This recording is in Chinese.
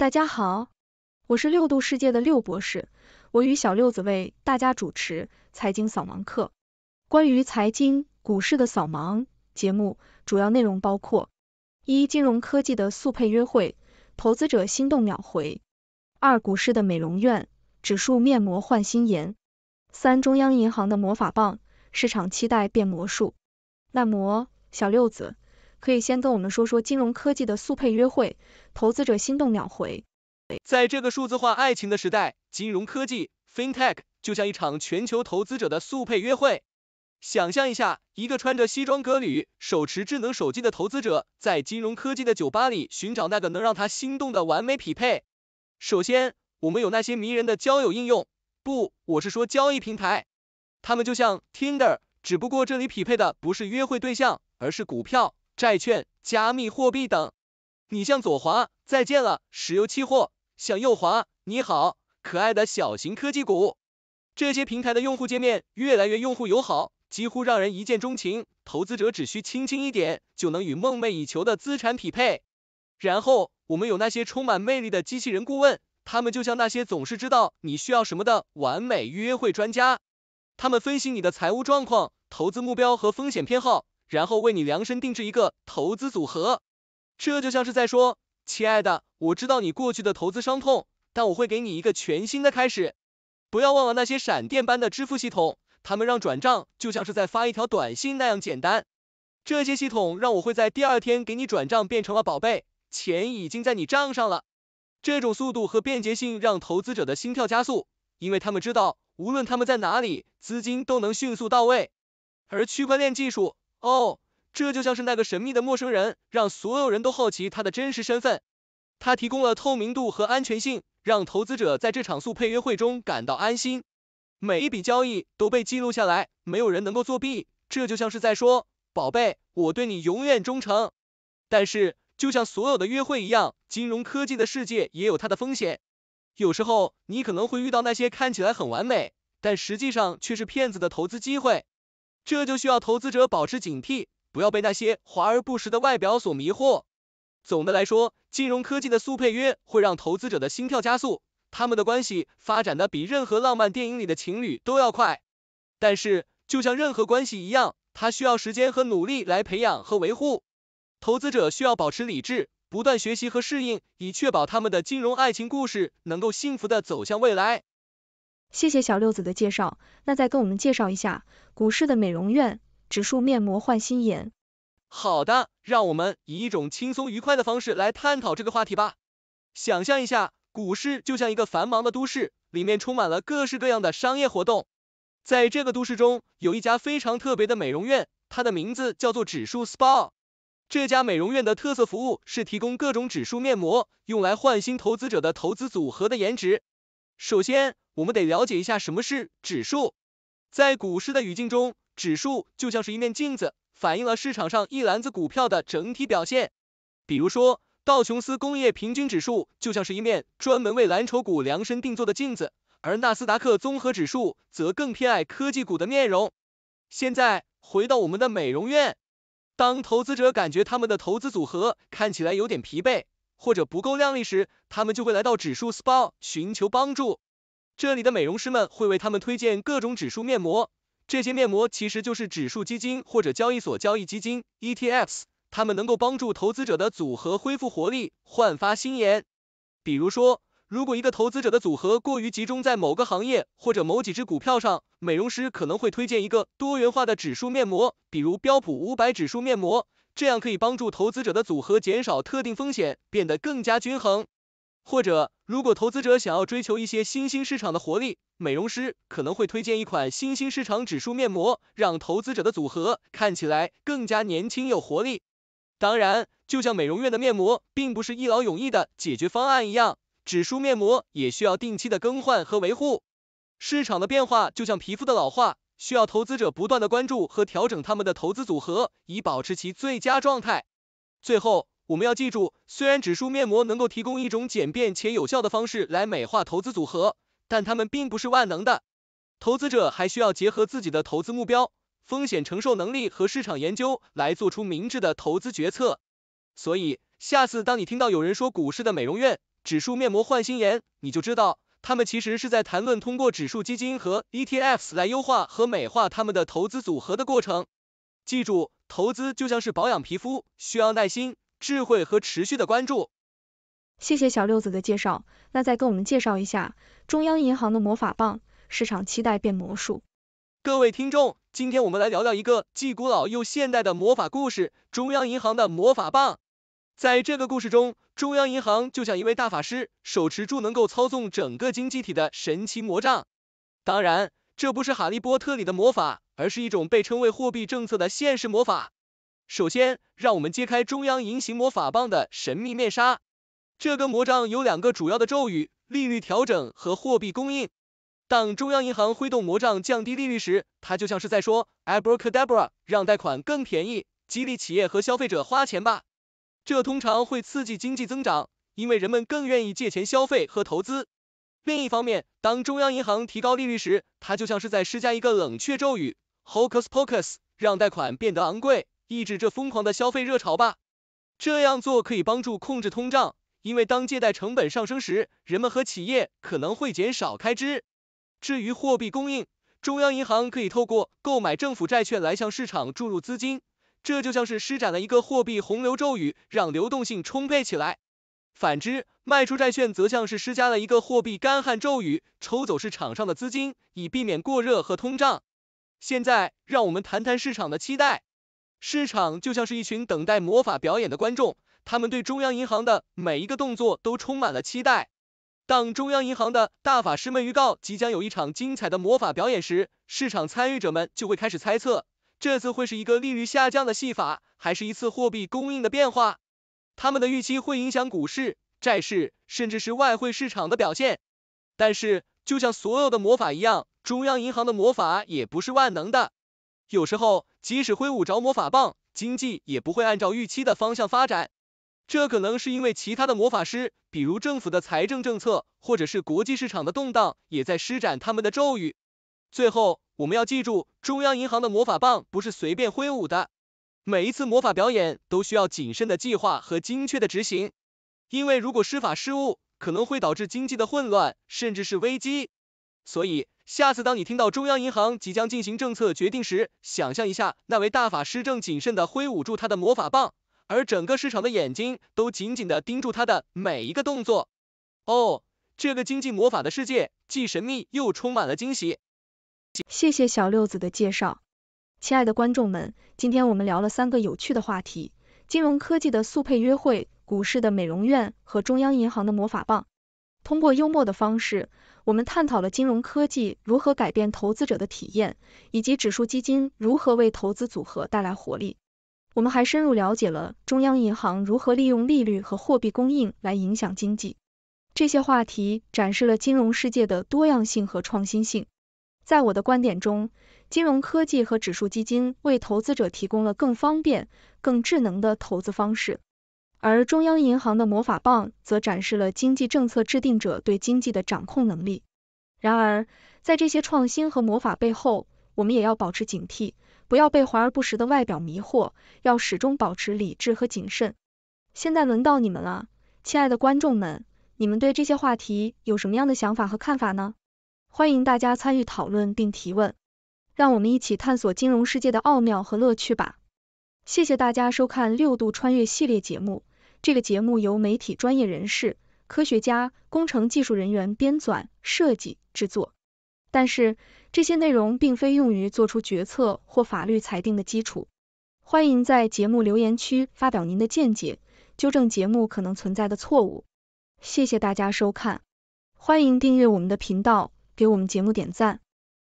大家好，我是六度世界的六博士，我与小六子为大家主持财经扫盲课。关于财经股市的扫盲节目，主要内容包括：一、金融科技的速配约会，投资者心动秒回；二、股市的美容院，指数面膜换新颜；三、中央银行的魔法棒，市场期待变魔术。那么，小六子。可以先跟我们说说金融科技的速配约会，投资者心动秒回。在这个数字化爱情的时代，金融科技 FinTech 就像一场全球投资者的速配约会。想象一下，一个穿着西装革履、手持智能手机的投资者，在金融科技的酒吧里寻找那个能让他心动的完美匹配。首先，我们有那些迷人的交友应用，不，我是说交易平台，它们就像 Tinder，只不过这里匹配的不是约会对象，而是股票。债券、加密货币等。你向左滑，再见了石油期货；向右滑，你好，可爱的小型科技股。这些平台的用户界面越来越用户友好，几乎让人一见钟情。投资者只需轻轻一点，就能与梦寐以求的资产匹配。然后，我们有那些充满魅力的机器人顾问，他们就像那些总是知道你需要什么的完美约会专家。他们分析你的财务状况、投资目标和风险偏好。然后为你量身定制一个投资组合，这就像是在说，亲爱的，我知道你过去的投资伤痛，但我会给你一个全新的开始。不要忘了那些闪电般的支付系统，他们让转账就像是在发一条短信那样简单。这些系统让我会在第二天给你转账变成了宝贝，钱已经在你账上了。这种速度和便捷性让投资者的心跳加速，因为他们知道无论他们在哪里，资金都能迅速到位。而区块链技术。哦，这就像是那个神秘的陌生人，让所有人都好奇他的真实身份。他提供了透明度和安全性，让投资者在这场速配约会中感到安心。每一笔交易都被记录下来，没有人能够作弊。这就像是在说，宝贝，我对你永远忠诚。但是，就像所有的约会一样，金融科技的世界也有它的风险。有时候，你可能会遇到那些看起来很完美，但实际上却是骗子的投资机会。这就需要投资者保持警惕，不要被那些华而不实的外表所迷惑。总的来说，金融科技的速配约会让投资者的心跳加速，他们的关系发展的比任何浪漫电影里的情侣都要快。但是，就像任何关系一样，它需要时间和努力来培养和维护。投资者需要保持理智，不断学习和适应，以确保他们的金融爱情故事能够幸福的走向未来。谢谢小六子的介绍，那再跟我们介绍一下股市的美容院，指数面膜换新颜。好的，让我们以一种轻松愉快的方式来探讨这个话题吧。想象一下，股市就像一个繁忙的都市，里面充满了各式各样的商业活动。在这个都市中，有一家非常特别的美容院，它的名字叫做指数 SPA。这家美容院的特色服务是提供各种指数面膜，用来换新投资者的投资组合的颜值。首先，我们得了解一下什么是指数。在股市的语境中，指数就像是一面镜子，反映了市场上一篮子股票的整体表现。比如说，道琼斯工业平均指数就像是一面专门为蓝筹股量身定做的镜子，而纳斯达克综合指数则更偏爱科技股的面容。现在回到我们的美容院，当投资者感觉他们的投资组合看起来有点疲惫。或者不够靓丽时，他们就会来到指数 spa 寻求帮助。这里的美容师们会为他们推荐各种指数面膜，这些面膜其实就是指数基金或者交易所交易基金 （ETFs），它们能够帮助投资者的组合恢复活力，焕发新颜。比如说，如果一个投资者的组合过于集中在某个行业或者某几只股票上，美容师可能会推荐一个多元化的指数面膜，比如标普五百指数面膜。这样可以帮助投资者的组合减少特定风险，变得更加均衡。或者，如果投资者想要追求一些新兴市场的活力，美容师可能会推荐一款新兴市场指数面膜，让投资者的组合看起来更加年轻有活力。当然，就像美容院的面膜并不是一劳永逸的解决方案一样，指数面膜也需要定期的更换和维护。市场的变化就像皮肤的老化。需要投资者不断的关注和调整他们的投资组合，以保持其最佳状态。最后，我们要记住，虽然指数面膜能够提供一种简便且有效的方式来美化投资组合，但它们并不是万能的。投资者还需要结合自己的投资目标、风险承受能力和市场研究来做出明智的投资决策。所以，下次当你听到有人说股市的美容院、指数面膜换新颜，你就知道。他们其实是在谈论通过指数基金和 ETFs 来优化和美化他们的投资组合的过程。记住，投资就像是保养皮肤，需要耐心、智慧和持续的关注。谢谢小六子的介绍，那再跟我们介绍一下中央银行的魔法棒，市场期待变魔术。各位听众，今天我们来聊聊一个既古老又现代的魔法故事——中央银行的魔法棒。在这个故事中，中央银行就像一位大法师，手持住能够操纵整个经济体的神奇魔杖。当然，这不是哈利波特里的魔法，而是一种被称为货币政策的现实魔法。首先，让我们揭开中央银行魔法棒的神秘面纱。这根魔杖有两个主要的咒语：利率调整和货币供应。当中央银行挥动魔杖降低利率时，它就像是在说 “Abracadabra”，让贷款更便宜，激励企业和消费者花钱吧。这通常会刺激经济增长，因为人们更愿意借钱消费和投资。另一方面，当中央银行提高利率时，它就像是在施加一个冷却咒语 （Hocus Pocus），让贷款变得昂贵，抑制这疯狂的消费热潮吧。这样做可以帮助控制通胀，因为当借贷成本上升时，人们和企业可能会减少开支。至于货币供应，中央银行可以透过购买政府债券来向市场注入资金。这就像是施展了一个货币洪流咒语，让流动性充沛起来。反之，卖出债券则像是施加了一个货币干旱咒语，抽走市场上的资金，以避免过热和通胀。现在，让我们谈谈市场的期待。市场就像是一群等待魔法表演的观众，他们对中央银行的每一个动作都充满了期待。当中央银行的大法师们预告即将有一场精彩的魔法表演时，市场参与者们就会开始猜测。这次会是一个利率下降的戏法，还是一次货币供应的变化？他们的预期会影响股市、债市，甚至是外汇市场的表现。但是，就像所有的魔法一样，中央银行的魔法也不是万能的。有时候，即使挥舞着魔法棒，经济也不会按照预期的方向发展。这可能是因为其他的魔法师，比如政府的财政政策，或者是国际市场的动荡，也在施展他们的咒语。最后。我们要记住，中央银行的魔法棒不是随便挥舞的，每一次魔法表演都需要谨慎的计划和精确的执行，因为如果施法失误，可能会导致经济的混乱甚至是危机。所以，下次当你听到中央银行即将进行政策决定时，想象一下那位大法师正谨慎的挥舞住他的魔法棒，而整个市场的眼睛都紧紧的盯住他的每一个动作。哦，这个经济魔法的世界既神秘又充满了惊喜。谢谢小六子的介绍，亲爱的观众们，今天我们聊了三个有趣的话题：金融科技的速配约会、股市的美容院和中央银行的魔法棒。通过幽默的方式，我们探讨了金融科技如何改变投资者的体验，以及指数基金如何为投资组合带来活力。我们还深入了解了中央银行如何利用利率和货币供应来影响经济。这些话题展示了金融世界的多样性和创新性。在我的观点中，金融科技和指数基金为投资者提供了更方便、更智能的投资方式，而中央银行的魔法棒则展示了经济政策制定者对经济的掌控能力。然而，在这些创新和魔法背后，我们也要保持警惕，不要被华而不实的外表迷惑，要始终保持理智和谨慎。现在轮到你们了，亲爱的观众们，你们对这些话题有什么样的想法和看法呢？欢迎大家参与讨论并提问，让我们一起探索金融世界的奥妙和乐趣吧。谢谢大家收看《六度穿越》系列节目。这个节目由媒体专业人士、科学家、工程技术人员编纂、设计、制作，但是这些内容并非用于做出决策或法律裁定的基础。欢迎在节目留言区发表您的见解，纠正节目可能存在的错误。谢谢大家收看，欢迎订阅我们的频道。给我们节目点赞。